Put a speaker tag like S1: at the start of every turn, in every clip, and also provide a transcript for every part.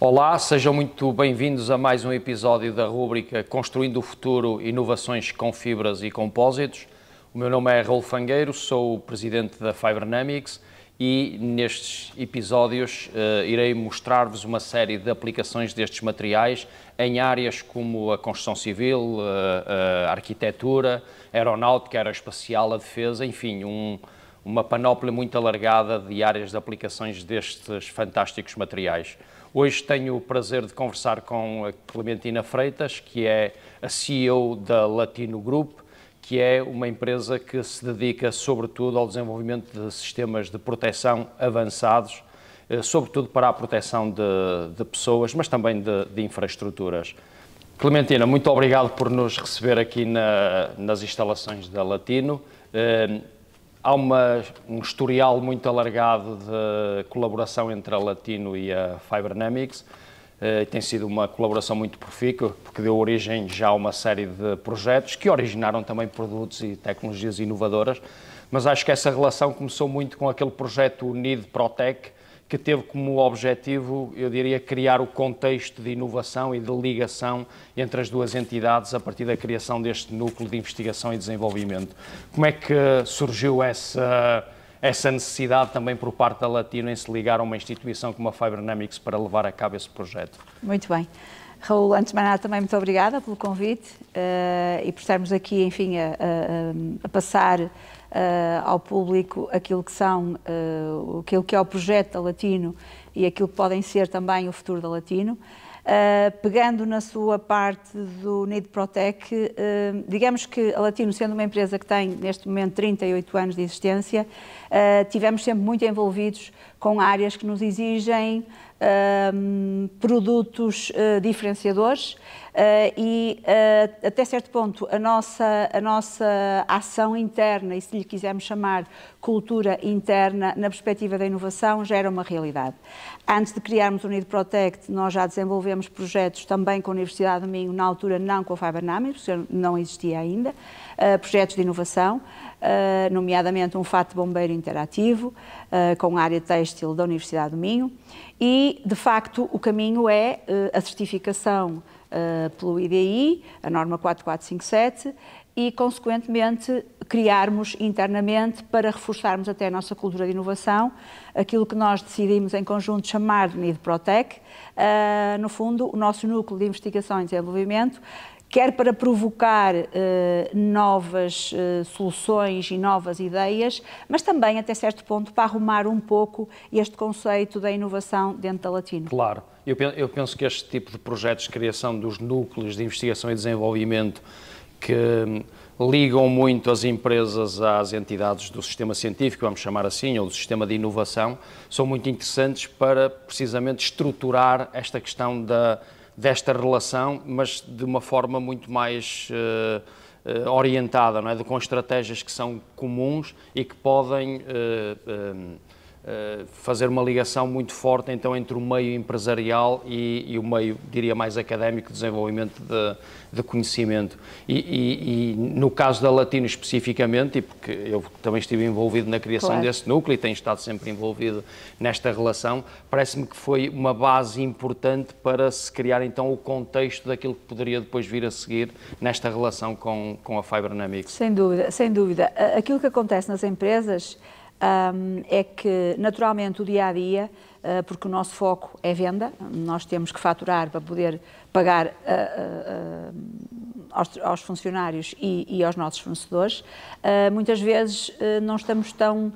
S1: Olá, sejam muito bem-vindos a mais um episódio da rúbrica Construindo o Futuro, Inovações com Fibras e Compósitos. O meu nome é Raul Fangueiro, sou o presidente da Fibernamics e nestes episódios uh, irei mostrar-vos uma série de aplicações destes materiais em áreas como a construção civil, uh, eh, a eh, arquitetura, aeronáutica, a aeroespacial, a defesa, enfim, um, uma panóplia muito alargada de áreas de aplicações destes fantásticos materiais. Hoje tenho o prazer de conversar com a Clementina Freitas, que é a CEO da Latino Group, que é uma empresa que se dedica sobretudo ao desenvolvimento de sistemas de proteção avançados, eh, sobretudo para a proteção de, de pessoas, mas também de, de, infraestruturas. Clementina, muito obrigado por nos receber aqui na, nas instalações da Latino. Eh, há uma, um historial muito alargado de colaboração entre a Latino e a Fibernamics. Uh, tem sido uma colaboração muito profícua, porque deu origem já a uma série de projetos que originaram também produtos e tecnologias inovadoras. Mas acho que essa relação começou muito com aquele projeto Need Protec, que teve como objetivo, eu diria, criar o contexto de inovação e de ligação entre as duas entidades a partir da criação deste núcleo de investigação e desenvolvimento. Como é que surgiu essa, essa necessidade também por parte da Latina em se ligar a uma instituição como a Fibernamics para levar a cabo esse projeto?
S2: Muito bem. Raul, antes de mais nada, também muito obrigada pelo convite uh, e por estarmos aqui, enfim, a, a, a passar eh, ao público aquilo que são, eh, aquilo que é o projeto da Latino e aquilo que podem ser também o futuro da Latino. Uh, pegando na sua parte do Need Protec, uh, digamos que a Latino, sendo uma empresa que tem neste momento 38 anos de existência, uh, tivemos sempre muito envolvidos com áreas que nos exigem um, produtos uh, diferenciadores uh, e, uh, até certo ponto, a nossa, a nossa ação interna, e se lhe quisermos chamar cultura interna, na perspectiva da inovação, já era uma realidade. Antes de criarmos o NID Protect, nós já desenvolvemos projetos também com a Universidade do Minho, na altura não com a Faber porque não existia ainda, eh, projetos de inovação, uh, nomeadamente um fato bombeiro interativo, uh, com a área têxtil da Universidade do Minho, e, de facto, o caminho é a certificação pelo IDI, a norma 4457, e, consequentemente, criarmos internamente para reforçarmos até a nossa cultura de inovação, aquilo que nós decidimos em conjunto chamar de NID Protec, no fundo, o nosso núcleo de investigação e desenvolvimento, quer para provocar uh, novas uh, soluções e novas ideias, mas também, até certo ponto, para arrumar um pouco este conceito da inovação dentro da Latino.
S1: Claro. Eu, eu penso que este tipo de projetos de criação dos núcleos de investigação e desenvolvimento que hum, ligam muito as empresas às entidades do sistema científico, vamos chamar assim, ou do sistema de inovação, são muito interessantes para precisamente estruturar esta questão da desta relação, mas de uma forma muito mais uh, orientada, não é? de, com estratégias que são comuns e que podem uh, eh, fazer uma ligação muito forte então entre o meio empresarial e, e o meio, diria mais académico, de desenvolvimento de, de conhecimento. E, e, e, no caso da Latino especificamente, e porque eu também estive envolvido na criação claro. desse núcleo e tenho estado sempre envolvido nesta relação, parece-me que foi uma base importante para se criar então o contexto daquilo que poderia depois vir a seguir nesta relação com, com a Fibernamics.
S2: Sem dúvida, sem dúvida. Aquilo que acontece nas empresas um, é que, naturalmente, o dia a dia, uh, porque o nosso foco é venda, nós temos que faturar para poder pagar uh, uh, aos, aos, funcionários e, e, aos nossos fornecedores, muitas vezes não estamos tão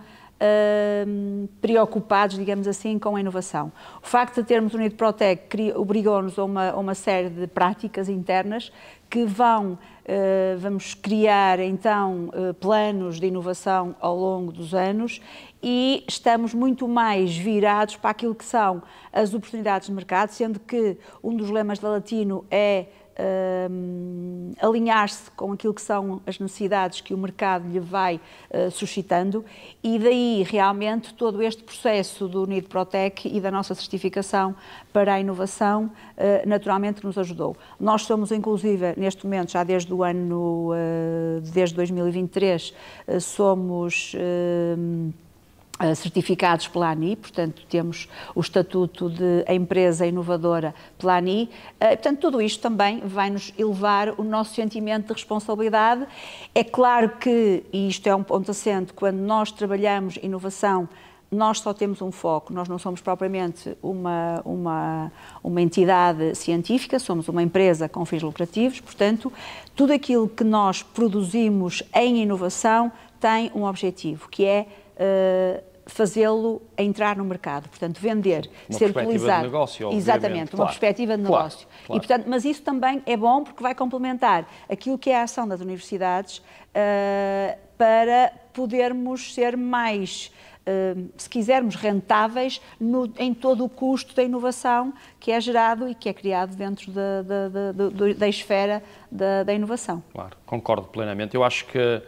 S2: preocupados, digamos assim, com a inovação. O facto de termos unido Protec obrigou-nos a uma, a uma série de práticas internas que vão, eh, vamos criar então eh, planos de inovação ao longo dos anos e estamos muito mais virados para aquilo que são as oportunidades de mercado, sendo que um dos lemas da Latino é um, ehm, alinhar-se com aquilo que são as necessidades que o mercado lhe vai uh, suscitando e daí realmente todo este processo do NID Protec e da nossa certificação para a inovação uh, naturalmente nos ajudou. Nós somos inclusive neste momento já desde o ano, uh, desde 2023, somos ehm, eh, certificados pela ANI, portanto temos o estatuto de empresa inovadora pela ANI, eh, portanto tudo isto também vai nos elevar o nosso sentimento de responsabilidade. É claro que, e isto é um ponto assente, quando nós trabalhamos inovação, nós só temos um foco, nós não somos propriamente uma, uma, uma entidade científica, somos uma empresa com fins lucrativos, portanto, tudo aquilo que nós produzimos em inovação tem um objetivo, que é Uh, fazê-lo entrar no mercado, portanto, vender, uma ser utilizado. De negócio, obviamente. Exatamente, uma perspectiva de negócio. Claro, claro. E, portanto, mas isso também é bom porque vai complementar aquilo que é a ação das universidades uh, para podermos ser mais. Uh, se quisermos, rentáveis no, em todo o custo da inovação que é gerado e que é criado dentro da, da, da, da esfera da, inovação.
S1: Claro, concordo plenamente. Eu acho que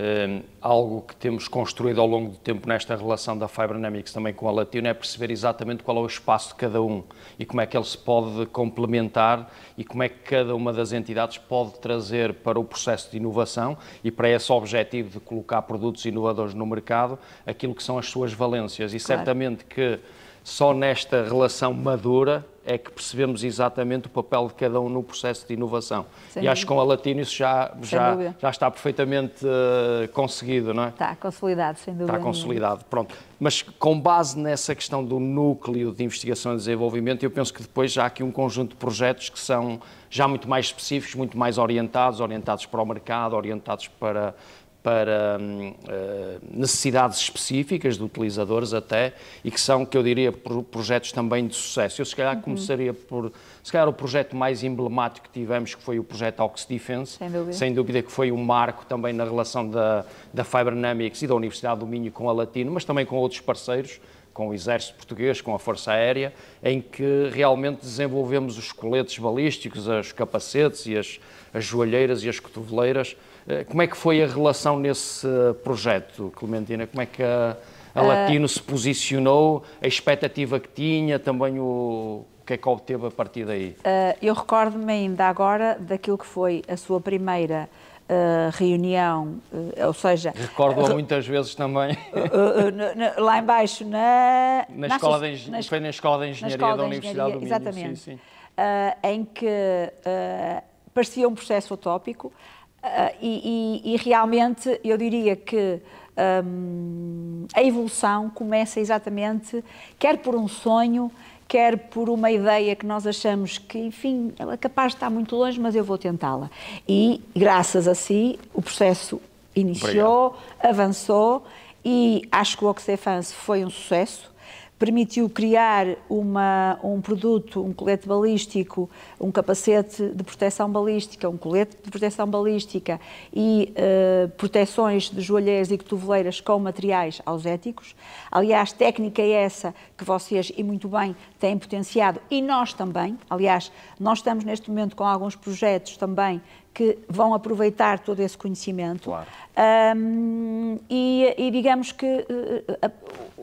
S1: Ehm, algo que temos construído ao longo do tempo nesta relação da Fibernamics também com a Latina é perceber exatamente qual é o espaço de cada um e como é que ele se pode complementar e como é que cada uma das entidades pode trazer para o processo de inovação e para esse objetivo de colocar produtos inovadores no mercado aquilo que são as suas valências. E claro. certamente que só nesta relação madura é que percebemos exatamente o papel de cada um no processo de inovação. Sem e dúvida. acho que com a Latino isso já, já, já está perfeitamente uh, conseguido, não é? Está
S2: consolidado, sem dúvida. Está consolidado,
S1: nenhuma. pronto. Mas com base nessa questão do núcleo de investigação e desenvolvimento, eu penso que depois já há aqui um conjunto de projetos que são já muito mais específicos, muito mais orientados, orientados para o mercado, orientados para para hum, eh, necessidades específicas de utilizadores até, e que são, que eu diria, projetos também de sucesso. Eu se calhar uhum. começaria por, se calhar o projeto mais emblemático que tivemos, que foi o projeto Ox Defense, sem dúvida, sem dúvida que foi um marco também na relação da, da Fibernamics e da Universidade do Minho com a Latino, mas também com outros parceiros, com o Exército Português, com a Força Aérea, em que realmente desenvolvemos os coletes balísticos, os capacetes e as, as joalheiras e as cotoveleiras, eh, como é que foi a relação nesse eh, projeto, Clementina? Como é que a, a eh, Latino uh... se posicionou, a expectativa que tinha, também o, o que é que obteve a partir daí?
S2: Uh, eu recordo-me ainda agora daquilo que foi a sua primeira Uh, reunião,
S1: uh, ou seja... Recordo-a muitas vezes também. Uh,
S2: lá embaixo, na... na, na escola de, na, foi na Escola de Engenharia escola da Universidade Engenharia, do Minho. Exatamente. Sim, sim. em que parecia um processo utópico, ah, e, e, realmente eu diria que um, a evolução começa exatamente, quer por um sonho, quer por uma ideia que nós achamos que, enfim, ela é capaz de estar muito longe, mas eu vou tentá-la. E, graças a si, o processo iniciou, Obrigado. avançou e acho que o Oxfam foi um sucesso permitiu criar uma, um produto, um colete balístico, um capacete de proteção balística, um colete de proteção balística e uh, proteções de joalheiras e cotoveleiras com materiais auséticos. Aliás, técnica é essa que vocês, e muito bem, têm potenciado, e nós também. Aliás, nós estamos neste momento com alguns projetos também que vão aproveitar todo esse conhecimento. Claro. Um, e, e, digamos que eh, eh,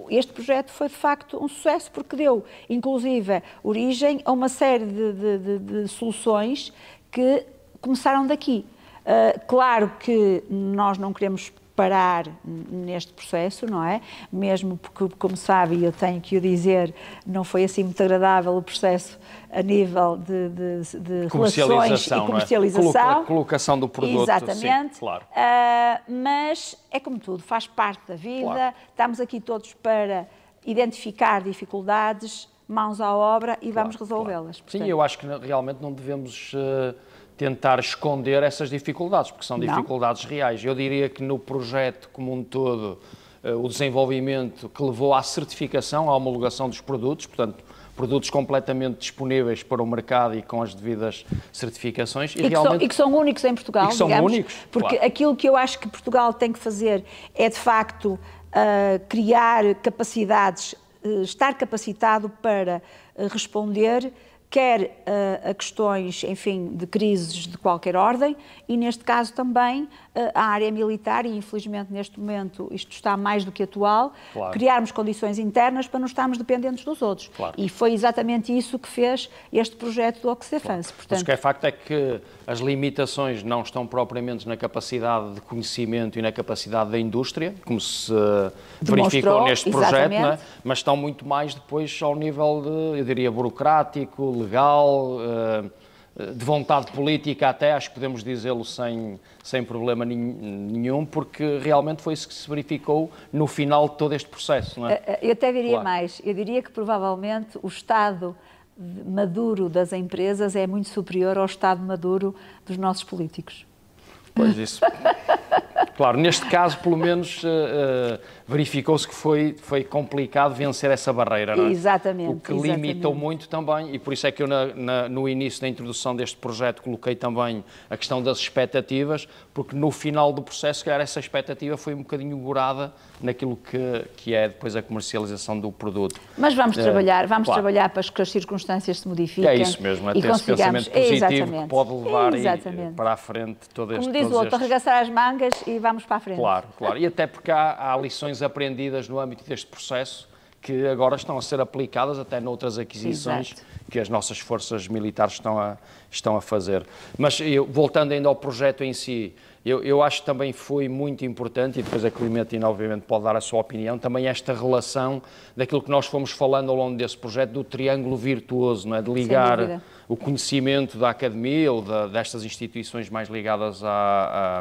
S2: este projeto foi de facto um sucesso porque deu, inclusive, origem a uma série de, de, de, de soluções que começaram daqui. Uh, claro que nós não queremos parar neste processo, não é? Mesmo porque, como sabe, eu tenho que o dizer, não foi assim muito agradável o processo a nível de, de, de relações e comercialização. É?
S1: Colocação do produto. Exatamente. Sim, claro.
S2: Uh, mas é como tudo, faz parte da vida. Claro. Estamos aqui todos para identificar dificuldades, mãos à obra e claro, vamos resolvê-las. Sim, eu
S1: acho que realmente não devemos... Uh tentar esconder essas dificuldades, porque são dificuldades Não. reais. Eu diria que no projeto como um todo, eh, o desenvolvimento que levou à certificação, à homologação dos produtos, portanto, produtos completamente disponíveis para o mercado e com as devidas certificações. E, e, que, realmente... são, e que, são,
S2: únicos em Portugal. E que são digamos, únicos. Porque claro. aquilo que eu acho que Portugal tem que fazer é, de facto, uh, criar capacidades, uh, estar capacitado para uh, responder quer uh, a questões, enfim, de crises de qualquer ordem, e neste caso também uh, a área militar, e infelizmente neste momento isto está mais do que atual, claro. criarmos condições internas para não estarmos dependentes dos outros. Claro. E foi exatamente isso que fez este projeto do Oxefans.
S1: Claro. Portanto... Mas o que é facto é que as limitações não estão propriamente na capacidade de conhecimento e na capacidade da indústria, como se Demonstrou, verificou neste projeto, é? mas estão muito mais depois ao nível, de, eu diria, burocrático, legal, eh, de vontade política até, acho que podemos dizê-lo sem, sem problema nenhum, porque realmente foi isso que se verificou no final de todo este processo. Não é? Eh, eh,
S2: eu até diria claro. mais, eu diria que provavelmente o Estado maduro das empresas é muito superior ao Estado maduro dos nossos políticos. Pois
S1: isso. claro, neste caso, pelo menos, uh, verificou-se que foi, foi complicado vencer essa barreira, não é? Exatamente. O que exatamente. limitou muito também, e por isso é que eu, na, na, no início da introdução deste projeto, coloquei também a questão das expectativas, porque no final do processo, se calhar, essa expectativa foi um bocadinho gorada naquilo que, que é depois a comercialização do produto. Mas vamos eh, trabalhar, vamos claro.
S2: trabalhar para que as circunstâncias se modifiquem. É isso mesmo, é ter esse pensamento positivo que pode levar é
S1: para a frente todo Como diz o outro,
S2: arregaçar as mangas e vamos para a frente. Claro,
S1: claro. E até porque há, há lições aprendidas no âmbito deste processo que agora estão a ser aplicadas até noutras aquisições Exato. que as nossas forças militares estão a, estão a fazer. Mas eu, voltando ainda ao projeto em si, eu, eu acho que também foi muito importante, e depois a Clementina, obviamente, pode dar a sua opinião, também esta relação daquilo que nós fomos falando ao longo desse projeto, do triângulo virtuoso, não é? de ligar o conhecimento da academia ou da, destas instituições mais ligadas a,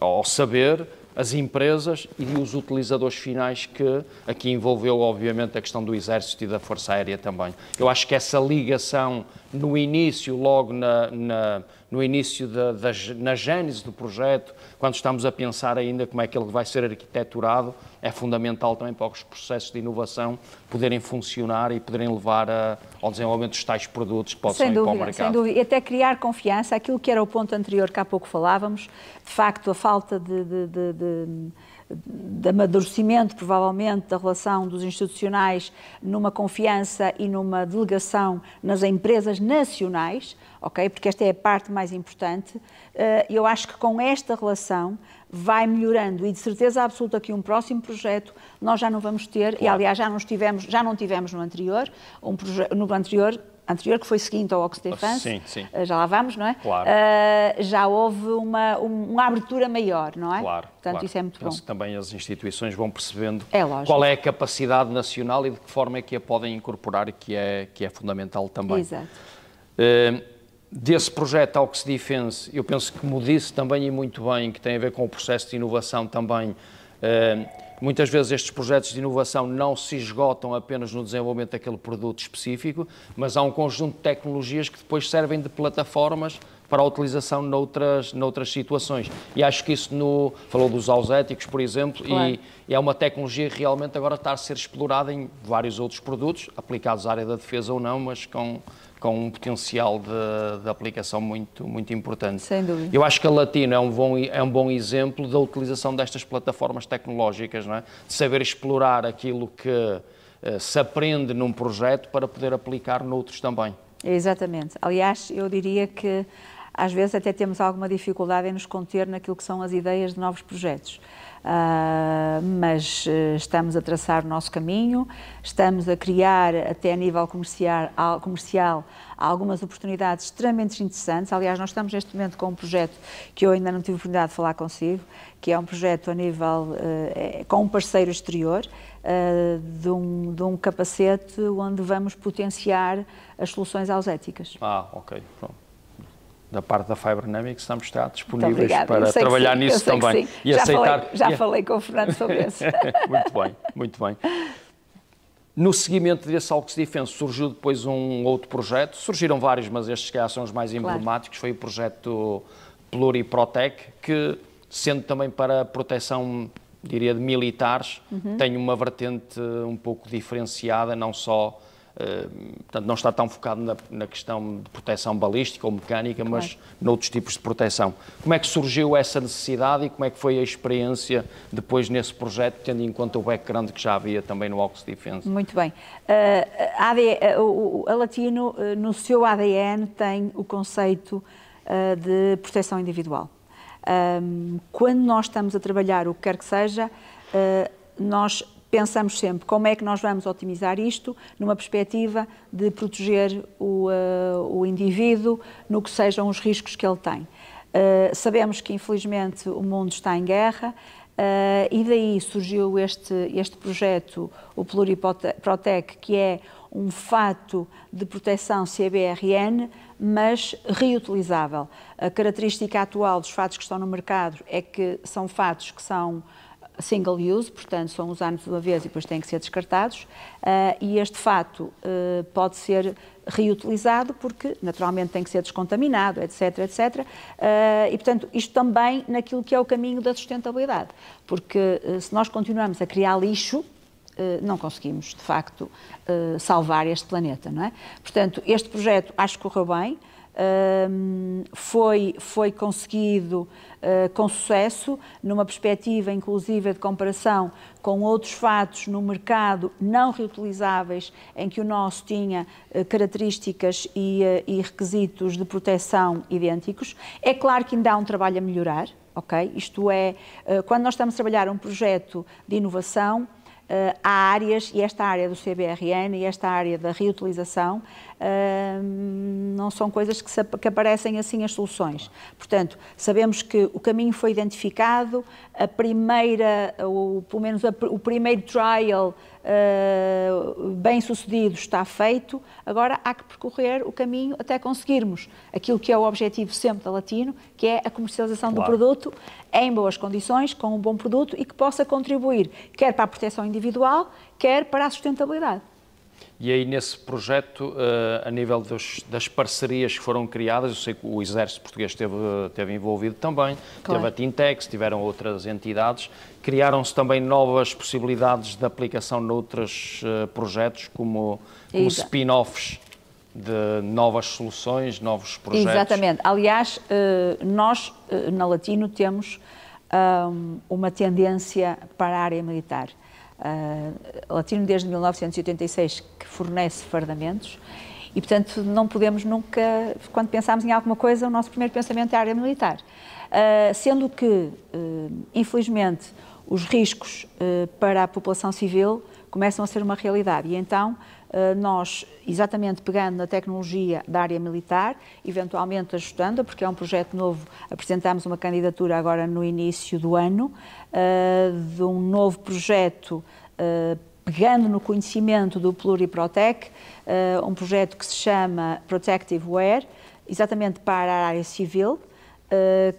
S1: a, ao saber, as empresas e os utilizadores finais que aqui envolveu, obviamente, a questão do Exército e da Força Aérea também. Eu acho que essa ligação no início, logo na, na no início, da, da, na gênese do projeto, quando estamos a pensar ainda como é que ele vai ser arquiteturado, é fundamental também para os processos de inovação poderem funcionar e poderem levar a, ao desenvolvimento dos tais produtos que possam dúvida, ir para o mercado. Sem dúvida,
S2: e até criar confiança, aquilo que era o ponto anterior que há pouco falávamos, de facto a falta de, de, de, de de amadurecimento, provavelmente, da relação dos institucionais numa confiança e numa delegação nas empresas nacionais, ok? Porque esta é a parte mais importante. Eh, eu acho que com esta relação vai melhorando e de certeza absoluta que um próximo projeto nós já não vamos ter claro. e aliás já não tivemos já não tivemos no anterior um no anterior anterior, que foi seguinte ao Ox ah, Defense, sim, sim. Ah, já lá vamos, não é? Claro. Uh, já houve uma, uma abertura maior, não é? Claro. Portanto, claro. isso é muito Penso bom. que
S1: também as instituições vão percebendo é qual é a capacidade nacional e de que forma é que a podem incorporar, que é, que é fundamental também. Exato. Uh, desse projeto ao que Defense, eu penso que mudisse disse também e muito bem, que tem a ver com o processo de inovação também, Muitas vezes estes projetos de inovação não se esgotam apenas no desenvolvimento daquele produto específico, mas há um conjunto de tecnologias que depois servem de plataformas para a utilização noutras, noutras situações. E acho que isso no. Falou dos auséticos, por exemplo, claro. e, e, é uma tecnologia que realmente agora está a ser explorada em vários outros produtos, aplicados à área da defesa ou não, mas com, com um potencial de, de, aplicação muito, muito importante. Sem dúvida. Eu acho que a Latina é um bom, é um bom exemplo da utilização destas plataformas tecnológicas, não é? de saber explorar aquilo que eh, se aprende num projeto para poder aplicar noutros também.
S2: Exatamente. Aliás, eu diria que às vezes até temos alguma dificuldade em nos conter naquilo que são as ideias de novos projetos. Uh, mas eh, estamos a traçar o nosso caminho, estamos a criar, até a nível comercial, comercial, algumas oportunidades extremamente interessantes. Aliás, nós estamos neste momento com um projeto que eu ainda não tive a oportunidade de falar consigo, que é um projeto a nível, uh, com um parceiro exterior, eh, de um, de, um, capacete onde vamos potenciar as soluções auséticas.
S1: Ah, ok, pronto da parte da Fibernamics, estamos cá disponíveis para trabalhar nisso também. E já aceitar. Falei, já e... falei com o Fernando sobre isso. muito bem, muito bem. No seguimento desse Algo que surgiu depois um outro projeto, surgiram vários, mas estes que são os mais emblemáticos, claro. foi o projeto Pluriprotec, que sendo também para proteção, diria, de militares, uhum. tem uma vertente eh, um pouco diferenciada, não só portanto, não está tão focado na, na questão de proteção balística ou mecânica, claro. mas noutros tipos de proteção. Como é que surgiu essa necessidade e como é que foi a experiência depois nesse projeto, tendo em conta o background que já havia também no Ox Defense?
S2: Muito bem. Ah, a, AD, a ah, Latino, ah, no seu ADN, tem o conceito de proteção individual. quando nós estamos a trabalhar o que quer que seja, nós pensamos sempre como é que nós vamos otimizar isto numa perspectiva de proteger o, uh, o indivíduo no que sejam os riscos que ele tem. Uh, sabemos que, infelizmente, o mundo está em guerra. Uh, e daí surgiu este, este projeto, o Pluriprotec, que é um fato de proteção CBRN, mas reutilizável. A característica atual dos fatos que estão no mercado é que são fatos que são single use, portanto são usados uma vez e depois têm que ser descartados, uh, e este fato uh, pode ser reutilizado porque naturalmente tem que ser descontaminado, etc, etc. Ah, e portanto isto também naquilo que é o caminho da sustentabilidade, porque se nós continuamos a criar lixo, não conseguimos de facto salvar este planeta, não é? Portanto este projeto acho que correu bem. foi, foi conseguido eh, com sucesso, numa perspectiva inclusiva de comparação com outros fatos no mercado não reutilizáveis, em que o nosso tinha eh, características e, eh, e requisitos de proteção idênticos. É claro que ainda há um trabalho a melhorar, ok? Isto é, quando nós estamos a trabalhar um projeto de inovação, há áreas, e esta área do CBRN e esta área da reutilização, não são coisas que, se, que, aparecem assim as soluções. Portanto, sabemos que o caminho foi identificado, a primeira, ou pelo menos a, o primeiro trial uh, bem sucedido está feito, agora há que percorrer o caminho até conseguirmos aquilo que é o objetivo sempre da Latino, que é a comercialização claro. do produto em boas condições, com um bom produto e que possa contribuir quer para a proteção individual, quer para a sustentabilidade.
S1: E aí, nesse projeto, eh, a nível dos, das parcerias que foram criadas, eu sei que o Exército Português esteve, esteve envolvido também, claro. teve a Tintex, tiveram outras entidades, criaram-se também novas possibilidades de aplicação noutros eh, projetos, como, como spin-offs de novas soluções, novos projetos.
S2: Exatamente. Aliás, eh, nós, na Latino, temos uma tendência para a área militar uh, latino desde 1986 que fornece fardamentos e, portanto, não podemos nunca, quando pensamos em alguma coisa, o nosso primeiro pensamento é a área militar. Uh, sendo que, uh, infelizmente, os riscos para a população civil começam a ser uma realidade. E então eh, nós, exatamente pegando na tecnologia da área militar, eventualmente ajustando, porque é um projeto novo, apresentamos uma candidatura agora no início do ano, eh, de um novo projeto eh, pegando no conhecimento do Pluriprotec, um projeto que se chama Protective Wear, exatamente para a área civil,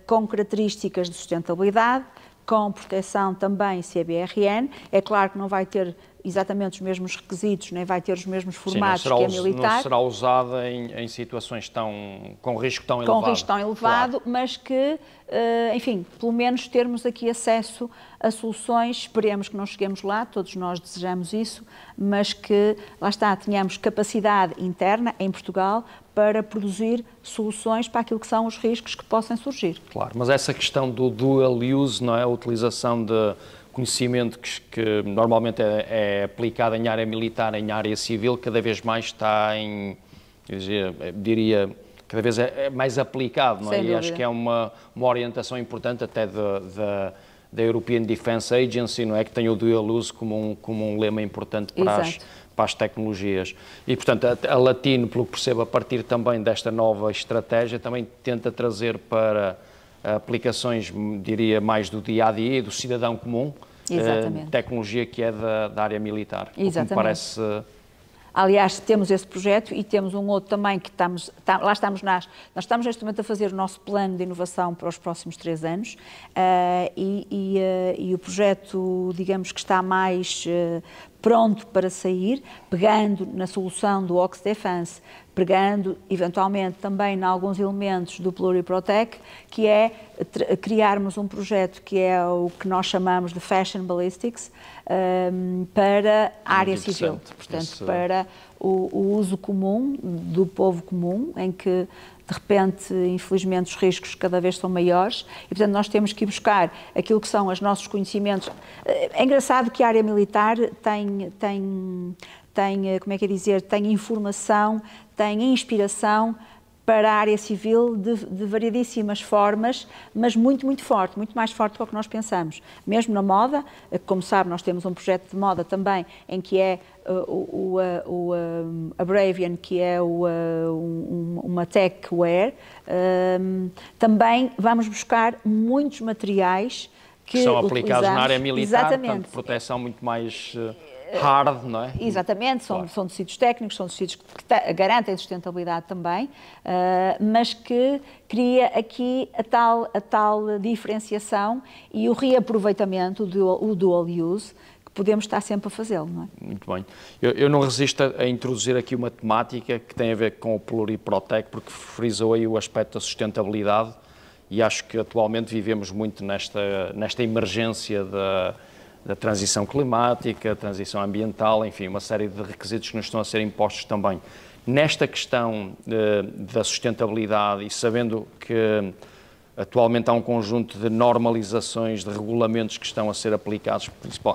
S2: com características de sustentabilidade, com proteção também CBRN. É claro que não vai ter exatamente os mesmos requisitos, nem né? vai ter os mesmos formatos Sim, será, que a militar. Não será
S1: usada em, em, situações tão, com risco tão elevado. Com risco tão
S2: elevado, claro. mas que, eh, enfim, pelo menos termos aqui acesso a soluções, esperemos que não cheguemos lá, todos nós desejamos isso, mas que, lá está, tenhamos capacidade interna em Portugal para produzir soluções para aquilo que são os riscos que possam surgir.
S1: Claro, mas essa questão do dual use, não é? A utilização de conhecimento que, que normalmente é, é, aplicado em área militar, em área civil, cada vez mais está em, dizer, eh, diria, cada vez é, é mais aplicado, não é? E acho que é uma, uma orientação importante até da da European Defence Agency, não é? Que tem o dual use como um, como um lema importante para as, para as, tecnologias. E, portanto, a, a Latino, pelo que percebo, a partir também desta nova estratégia, também tenta trazer para aplicações, diria, mais do dia a dia do cidadão comum.
S2: Eh, Exatamente.
S1: tecnologia que é da, da área militar. Exatamente. me parece.
S2: Aliás, temos esse projeto e temos um outro também que estamos, tá, lá estamos nós, nós estamos neste momento a fazer o nosso plano de inovação para os próximos três anos uh, e, e, uh, e, o projeto, digamos que está mais uh, pronto para sair, pegando na solução do Ox Defense, pegando eventualmente também em alguns elementos do Pluriprotec, que é criarmos um projeto que é o que nós chamamos de Fashion Ballistics um, ehm, para a área civil, portanto, Esse... para o, o uso comum do povo comum, em que de repente, infelizmente, os riscos cada vez são maiores e, portanto, nós temos que ir buscar aquilo que são os nossos conhecimentos. Eh, é engraçado que a área militar tem, tem, tem eh, como é que é dizer, tem informação, tem inspiração para a área civil de, de variedíssimas formas, mas muito, muito forte, muito mais forte do que nós pensamos. Mesmo na moda, eh, como sabe, nós temos um projeto de moda também em que é eh, o, o eh, a Bravian, que é o, um, uma techwear. Ehm, também vamos buscar muitos materiais que, que são aplicados na área militar, portanto,
S1: proteção muito mais hard, não é?
S2: Exatamente, são, claro. são tecidos técnicos, são tecidos que garantem sustentabilidade também, eh, mas que cria aqui a tal, a tal diferenciação e o reaproveitamento, do, o dual use, que podemos estar sempre a fazê-lo, não é?
S1: Muito bem. Eu, eu não resisto a, a, introduzir aqui uma temática que tem a ver com o Pluriprotec, porque frisou aí o aspecto da sustentabilidade e acho que atualmente vivemos muito nesta, nesta emergência da da transição climática, transição ambiental, enfim, uma série de requisitos que nos estão a ser impostos também. Nesta questão eh, da sustentabilidade e sabendo que atualmente há um conjunto de normalizações, de regulamentos que estão a ser aplicados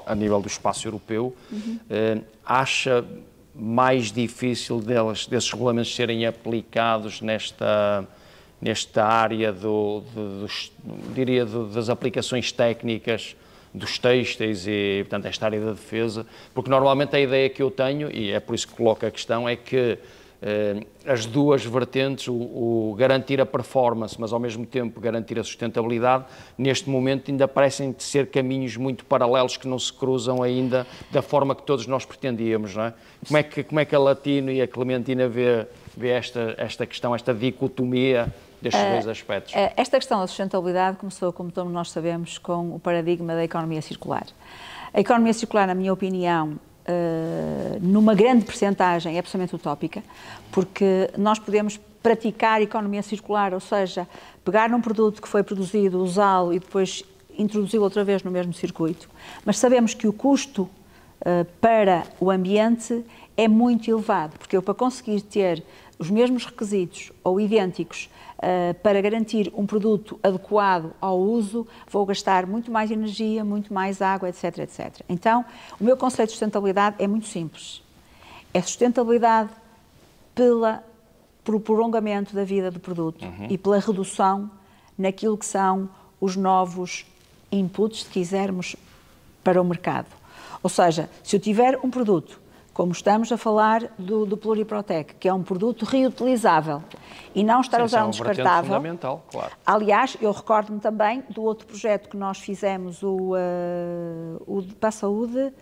S1: a nível do espaço europeu, uhum. Eh, acha mais difícil delas, desses regulamentos serem aplicados nesta nesta área do, dos, diria das aplicações técnicas dos textos e, portanto, esta área da defesa, porque normalmente a ideia que eu tenho, e é por isso que coloco a questão, é que eh, as duas vertentes, o, o, garantir a performance, mas ao mesmo tempo garantir a sustentabilidade, neste momento ainda parecem ser caminhos muito paralelos que não se cruzam ainda da forma que todos nós pretendíamos. Não é? Como, é que, como é que a Latino e a Clementina vê, vê esta, esta questão, esta dicotomia destes eh, dois aspectos? Eh,
S2: esta questão da sustentabilidade começou, como todos nós sabemos, com o paradigma da economia circular. A economia circular, na minha opinião, eh, numa grande percentagem, é absolutamente utópica, porque nós podemos praticar economia circular, ou seja, pegar num produto que foi produzido, usá-lo e depois introduzi-lo outra vez no mesmo circuito. Mas sabemos que o custo uh, para o ambiente é muito elevado, porque eu para conseguir ter os mesmos requisitos ou idênticos eh, para garantir um produto adequado ao uso, vou gastar muito mais energia, muito mais água, etc, etc. Então, o meu conceito de sustentabilidade é muito simples. É sustentabilidade pela, pelo prolongamento da vida do produto uhum. e pela redução naquilo que são os novos inputs, se quisermos, para o mercado. Ou seja, se eu tiver um produto como estamos a falar do, do Pluriprotec, que é um produto reutilizável e não estar Sim, a usar é um descartável. fundamental, claro. Aliás, eu recordo-me também do outro projeto que nós fizemos, o, uh, o para a
S1: saúde.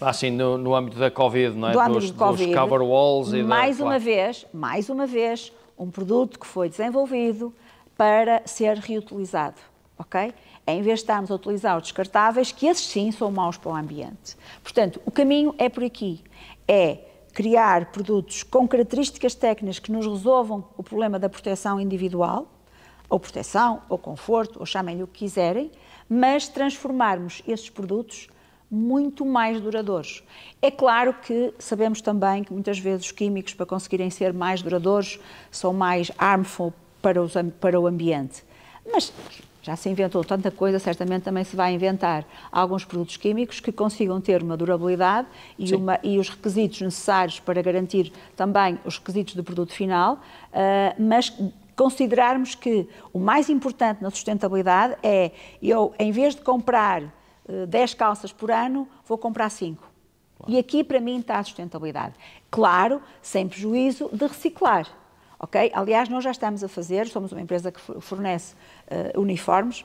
S1: Ah, sim, no, no, âmbito da Covid, não é? Do âmbito dos, COVID, dos cover walls e Mais da, uma claro.
S2: vez, mais uma vez, um produto que foi desenvolvido para ser reutilizado, ok? em vez de estarmos a utilizar os descartáveis, que esses sim são maus para o ambiente. Portanto, o caminho é por aqui, é criar produtos com características técnicas que nos resolvam o problema da proteção individual, ou proteção, ou conforto, ou chamem-lhe o que quiserem, mas transformarmos esses produtos muito mais duradouros. É claro que sabemos também que muitas vezes os químicos, para conseguirem ser mais duradouros, são mais harmful para, os, para o ambiente. Mas já se inventou tanta coisa, certamente também se vai inventar alguns produtos químicos que consigam ter uma durabilidade e, uma, e os requisitos necessários para garantir também os requisitos do produto final, uh, mas considerarmos que o mais importante na sustentabilidade é eu, em vez de comprar uh, ah, 10 calças por ano, vou comprar 5. Claro. E aqui, para mim, está a sustentabilidade. Claro, sem prejuízo de reciclar ok? Aliás, nós já estamos a fazer, somos uma empresa que fornece uh, uniformes,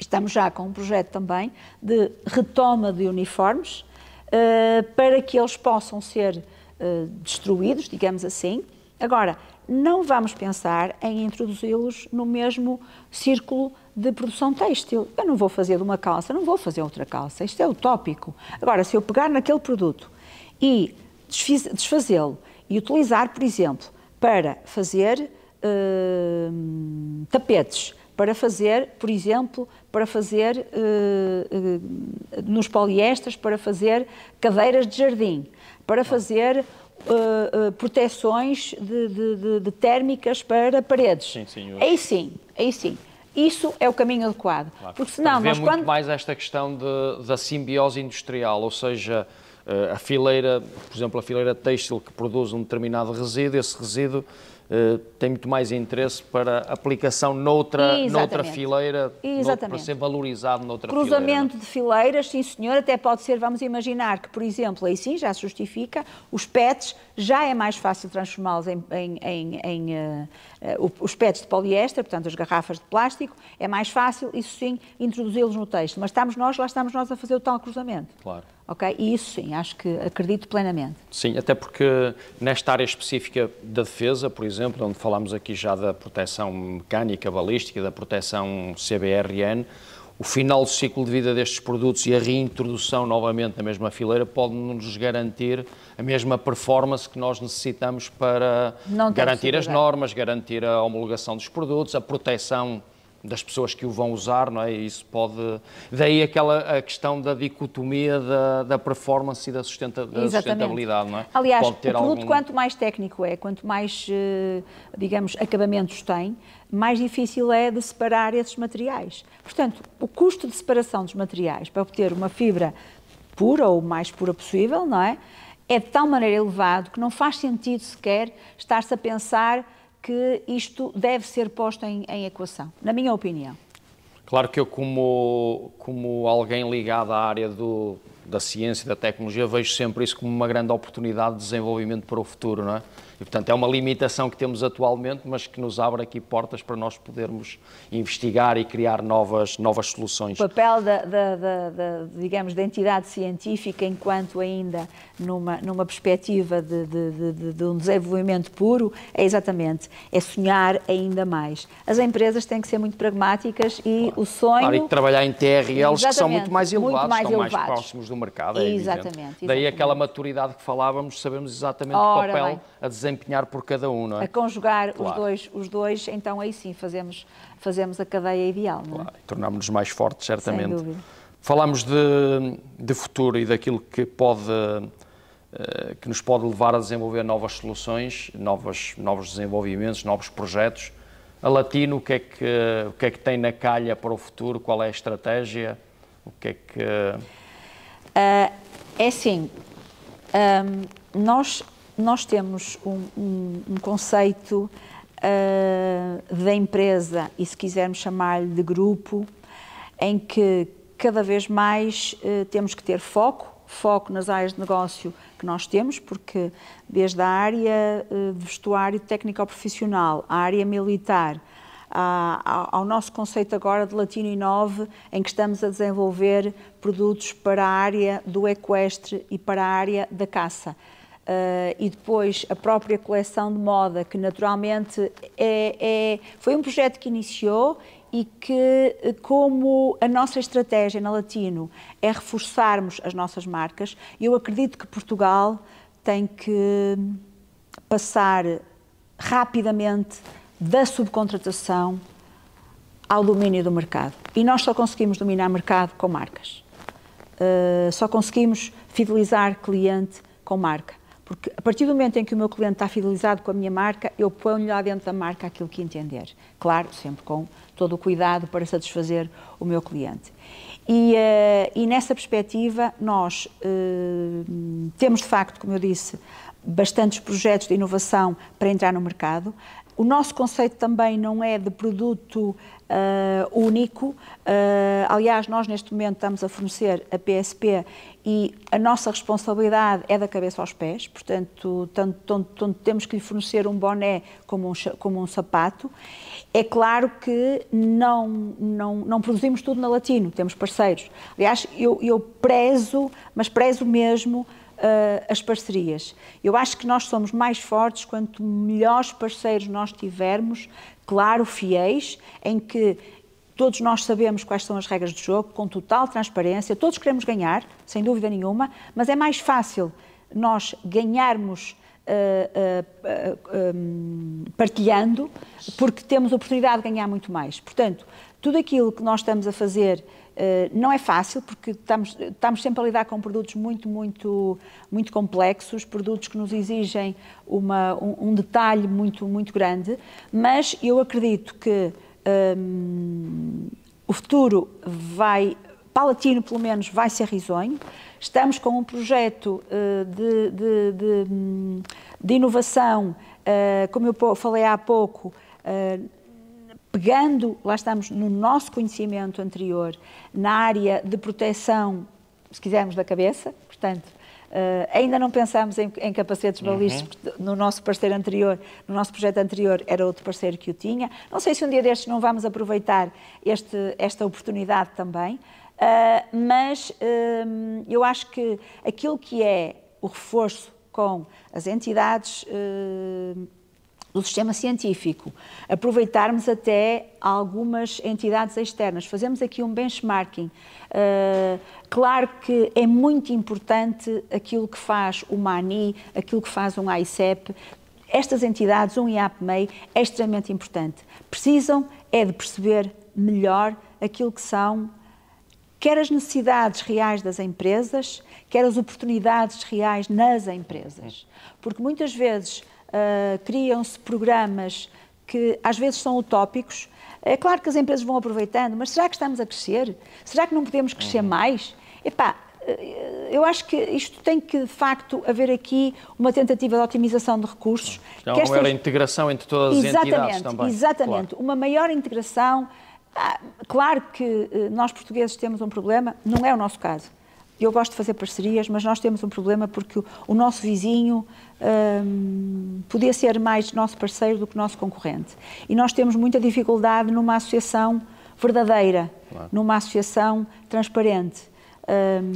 S2: estamos já com um projeto também de retoma de uniformes uh, para que eles possam ser uh, destruídos, digamos assim. Agora, não vamos pensar em introduzi-los no mesmo círculo de produção têxtil. Eu não vou fazer de uma calça, não vou fazer outra calça. Isto é utópico. Agora, se eu pegar naquele produto e desfazê-lo e utilizar, por exemplo, para fazer uh, tapetes, para fazer, por exemplo, para fazer uh, uh, nos poliestas, para fazer cadeiras de jardim, para fazer uh, proteções de, de, de, de, térmicas para paredes.
S1: Sim, sim. Aí
S2: sim, aí sim. Isso é o caminho adequado. Claro. Porque senão... mas nós muito quando...
S1: mais esta questão da simbiose industrial, ou seja eh, a fileira, por exemplo, a fileira têxtil que produz um determinado resíduo, esse resíduo eh, tem muito mais interesse para aplicação noutra, noutra fileira, para ser valorizado noutra Cruzamento fileira. É?
S2: Cruzamento de fileiras, sim senhor, até pode ser, vamos imaginar que, por exemplo, aí sim já se justifica, os PETs já é mais fácil transformá-los em, em, em, em uh, uh, os PETs de poliéster, portanto as garrafas de plástico, é mais fácil, isso sim, introduzi-los no texto, mas estamos nós, lá estamos nós a fazer o tal cruzamento. Claro. Ok? E isso sim, acho que acredito plenamente.
S1: Sim, até porque nesta área específica da defesa, por exemplo, onde falámos aqui já da proteção mecânica, balística, da proteção CBRN, o final do ciclo de vida destes produtos e a reintrodução novamente na mesma fileira pode nos garantir a mesma performance que nós necessitamos para garantir as normas, garantir a homologação dos produtos, a proteção das pessoas que o vão usar, não é? Isso pode. Daí aquela a questão da dicotomia da, da performance e da, sustenta, da sustentabilidade, não é? Aliás, o produto algum... quanto
S2: mais técnico é, quanto mais, eh, digamos, acabamentos tem, mais difícil é de separar esses materiais. Portanto, o custo de separação dos materiais para obter uma fibra pura ou mais pura possível, não é? É de tal maneira elevado que não faz sentido sequer estar-se a pensar que isto deve ser posto em, em equação, na minha opinião.
S1: Claro que eu, como, como alguém ligado à área do, da ciência e da tecnologia, vejo sempre isso como uma grande oportunidade de desenvolvimento para o futuro, não é? E, portanto, é uma limitação que temos atualmente, mas que nos abre aqui portas para nós podermos investigar e criar novas, novas soluções. O
S2: papel da, da, da, da digamos, da entidade científica, enquanto ainda numa, numa perspectiva de, de, de, de um desenvolvimento puro, é exatamente, é sonhar ainda mais. As empresas têm que ser muito pragmáticas e claro, o sonho... Claro, e
S1: trabalhar em TRLs que são muito mais elevados, muito mais estão elevados. mais próximos do mercado, é exatamente, exatamente, Daí aquela maturidade que falávamos, sabemos exatamente Ora, o papel bem. a desenvolver desempenhar por cada um, não é? A
S2: conjugar claro. os, dois, os dois, então aí sim fazemos, fazemos a cadeia ideal, não é? Claro,
S1: tornámos-nos mais fortes, certamente. Sem dúvida. Falámos de, de futuro e daquilo que pode eh, que nos pode levar a desenvolver novas soluções, novos, novos desenvolvimentos, novos projetos. A Latino, o que, é que, o que é que tem na calha para o futuro? Qual é a estratégia? O que é que. Uh,
S2: é assim, um, ehm, nós nós temos um, um, um conceito uh, da empresa, e se quisermos chamar-lhe de grupo, em que cada vez mais uh, temos que ter foco, foco nas áreas de negócio que nós temos, porque desde a área uh, ah, de vestuário técnico-profissional, a área militar, a, ao nosso conceito agora de Latino Inove, em que estamos a desenvolver produtos para a área do equestre e para a área da caça. Uh, e depois a própria coleção de moda, que naturalmente é, é, foi um projeto que iniciou e que, eh, como a nossa estratégia na Latino é reforçarmos as nossas marcas, eu acredito que Portugal tem que passar rapidamente da subcontratação ao domínio do mercado. E nós só conseguimos dominar mercado com marcas. Uh, só conseguimos fidelizar cliente com marca. Porque a partir do momento em que o meu cliente está fidelizado com a minha marca, eu ponho-lhe lá dentro da marca aquilo que entender. Claro, sempre com todo o cuidado para satisfazer o meu cliente. E, eh, e nessa perspectiva, nós eh, temos de facto, como eu disse, bastantes projetos de inovação para entrar no mercado. O nosso conceito também não é de produto uh, único. Uh, aliás, nós neste momento estamos a fornecer a PSP e a nossa responsabilidade é da cabeça aos pés, portanto, tanto, tanto, tanto temos que lhe fornecer um boné como um, como um sapato. É claro que não, não, não, produzimos tudo na Latino, temos parceiros. Aliás, eu, eu prezo, mas prezo mesmo uh, as parcerias. Eu acho que nós somos mais fortes quanto melhores parceiros nós tivermos, claro, fiéis, em que todos nós sabemos quais são as regras do jogo, com total transparência, todos queremos ganhar, sem dúvida nenhuma, mas é mais fácil nós ganharmos uh, eh, uh, eh, um, partilhando, porque temos oportunidade de ganhar muito mais. Portanto, tudo aquilo que nós estamos a fazer eh, não é fácil, porque estamos, estamos, sempre a lidar com produtos muito, muito, muito complexos, produtos que nos exigem uma, um, um, detalhe muito, muito grande, mas eu acredito que um, ehm, o futuro vai, Palatino pelo menos, vai ser risonho. Estamos com um projeto eh, de, de, de, hum, de inovação, eh, como eu falei há pouco, pegando, lá estamos, no nosso conhecimento anterior na área de proteção, se quisermos, da cabeça, portanto, Uh, ainda não pensámos em, em capacetes balísticos uhum. no nosso parceiro anterior, no nosso projeto anterior era outro parceiro que o tinha. Não sei se um dia destes não vamos aproveitar este, esta oportunidade também, uh, mas uh, eu acho que aquilo que é o reforço com as entidades do sistema científico, aproveitarmos até algumas entidades externas, fazemos aqui um benchmarking. Uh, claro que é muito importante aquilo que faz o MANI, aquilo que faz um ISEP, estas entidades, um IAPMEI, é extremamente importante. Precisam é de perceber melhor aquilo que são quer as necessidades reais das empresas, quer as oportunidades reais nas empresas. Porque muitas vezes uh, criam-se programas que às vezes são utópicos. É claro que as empresas vão aproveitando, mas será que estamos a crescer? Será que não podemos crescer uhum. mais? Epá, eh, eu acho que isto tem que, de facto, haver aqui uma tentativa de otimização de recursos. Então, que esta... era
S1: integração entre todas as entidades também. Exatamente,
S2: claro. uma maior integração. Ah, claro que eh, nós portugueses temos um problema, não é o nosso caso eu gosto de fazer parcerias, mas nós temos um problema porque o, o nosso vizinho um, podia ser mais nosso parceiro do que nosso concorrente. E nós temos muita dificuldade numa associação verdadeira, claro. numa associação transparente.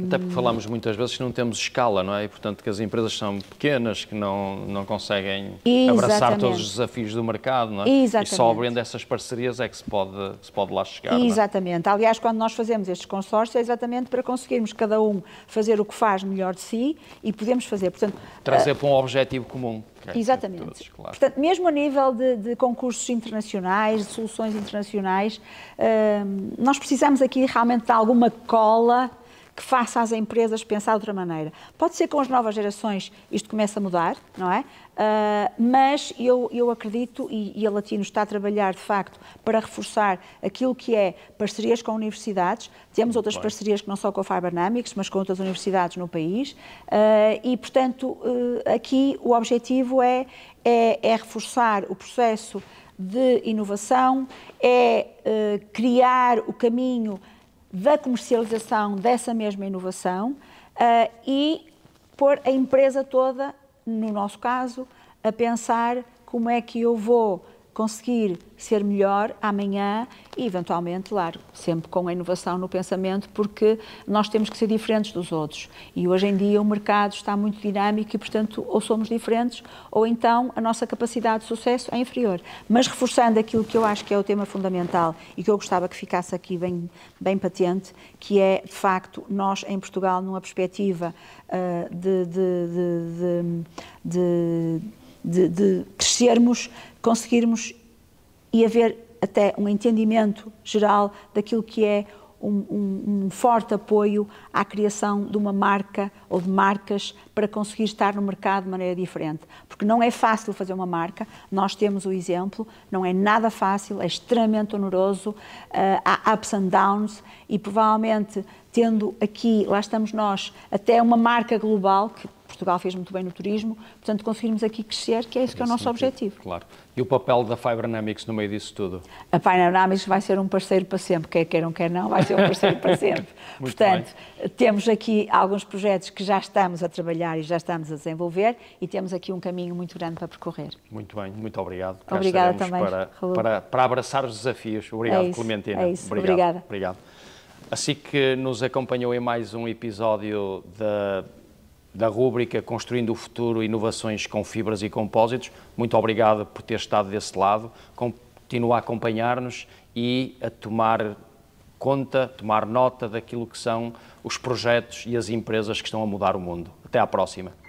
S1: Até porque falamos muitas vezes que não temos escala, não é? E, portanto, que as empresas são pequenas, que não, não conseguem Exatamente. abraçar todos os desafios do mercado, não é? Exatamente. E só abrindo essas parcerias é que se pode, se pode lá chegar. É?
S2: Exatamente. É? Aliás, quando nós fazemos estes consórcios é exatamente para conseguirmos cada um fazer o que faz melhor de si e podemos fazer. Portanto, Trazer uh...
S1: para um objetivo comum. É Exatamente. Todos, claro.
S2: Portanto, mesmo a nível de, de, concursos internacionais, de soluções internacionais, uh, nós precisamos aqui realmente de alguma cola que faça as empresas pensar de outra maneira. Pode ser que com as novas gerações isto comece a mudar, não é? Uh, mas eu, eu acredito, e, e, a Latino está a trabalhar de facto para reforçar aquilo que é parcerias com universidades. Temos outras Bem. parcerias que não só com a Fibernamics, mas com outras universidades no país. Uh, e, portanto, uh, aqui o objetivo é, é, é reforçar o processo de inovação, é criar o caminho da comercialização dessa mesma inovação eh, e pôr a empresa toda, no nosso caso, a pensar como é que eu vou conseguir ser melhor amanhã e, eventualmente, claro, sempre com a inovação no pensamento, porque nós temos que ser diferentes dos outros. E hoje em dia o mercado está muito dinâmico e, portanto, ou somos diferentes ou então a nossa capacidade de sucesso é inferior. Mas reforçando aquilo que eu acho que é o tema fundamental e que eu gostava que ficasse aqui bem, bem patente, que é, de facto, nós em Portugal, numa perspectiva uh, de, de, de, de de, de crescermos, conseguirmos e haver até um entendimento geral daquilo que é um, um, um, forte apoio à criação de uma marca ou de marcas para conseguir estar no mercado de maneira diferente. Porque não é fácil fazer uma marca, nós temos o exemplo, não é nada fácil, é extremamente oneroso, uh, há ups and downs e provavelmente tendo aqui, lá estamos nós, até uma marca global que Portugal fez muito bem no turismo, portanto, conseguirmos aqui crescer, que é isso que é o nosso objetivo.
S1: Claro. E o papel da Fibernamics no meio disso tudo?
S2: A Fibernamics vai ser um parceiro para sempre, quer queiram, quer não, vai ser um parceiro para sempre.
S1: portanto,
S2: bem. temos aqui alguns projetos que já estamos a trabalhar e já estamos a desenvolver e temos aqui um caminho muito grande para percorrer.
S1: Muito bem, muito obrigado. Obrigada também, para, para, para, abraçar os desafios. Obrigado, é isso, Clementina. É isso, obrigado, obrigada. Obrigado. Assim que nos acompanhou em mais um episódio da da rúbrica Construindo o Futuro, Inovações com Fibras e Compósitos. Muito obrigado por ter estado desse lado, continua a acompanhar-nos e a tomar conta, tomar nota daquilo que são os projetos e as empresas que estão a mudar o mundo. Até à próxima.